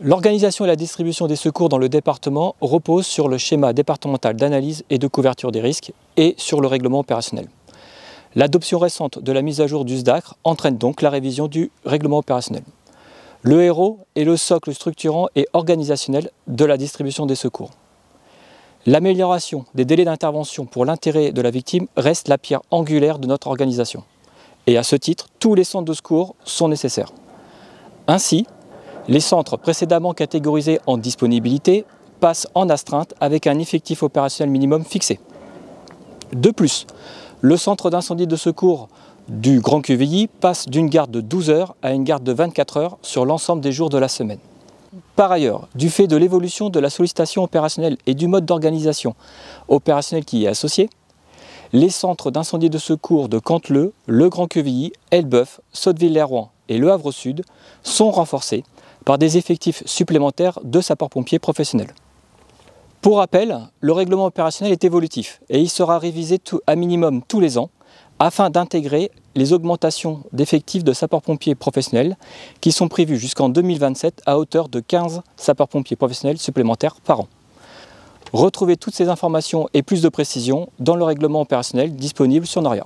L'organisation et la distribution des secours dans le département reposent sur le schéma départemental d'analyse et de couverture des risques et sur le règlement opérationnel. L'adoption récente de la mise à jour du SDACR entraîne donc la révision du règlement opérationnel. Le héros est le socle structurant et organisationnel de la distribution des secours. L'amélioration des délais d'intervention pour l'intérêt de la victime reste la pierre angulaire de notre organisation. Et à ce titre, tous les centres de secours sont nécessaires. Ainsi, les centres précédemment catégorisés en disponibilité passent en astreinte avec un effectif opérationnel minimum fixé. De plus, le centre d'incendie de secours du Grand QVI passe d'une garde de 12 heures à une garde de 24 heures sur l'ensemble des jours de la semaine. Par ailleurs, du fait de l'évolution de la sollicitation opérationnelle et du mode d'organisation opérationnel qui y est associé, les centres d'incendie de secours de Canteleu, Le Grand Quevilly, Elbeuf, Sotteville-les-Rouen et Le Havre Sud sont renforcés par des effectifs supplémentaires de sapeurs-pompiers professionnels. Pour rappel, le règlement opérationnel est évolutif et il sera révisé à minimum tous les ans afin d'intégrer les augmentations d'effectifs de sapeurs-pompiers professionnels qui sont prévues jusqu'en 2027 à hauteur de 15 sapeurs-pompiers professionnels supplémentaires par an. Retrouvez toutes ces informations et plus de précisions dans le règlement opérationnel disponible sur Noria.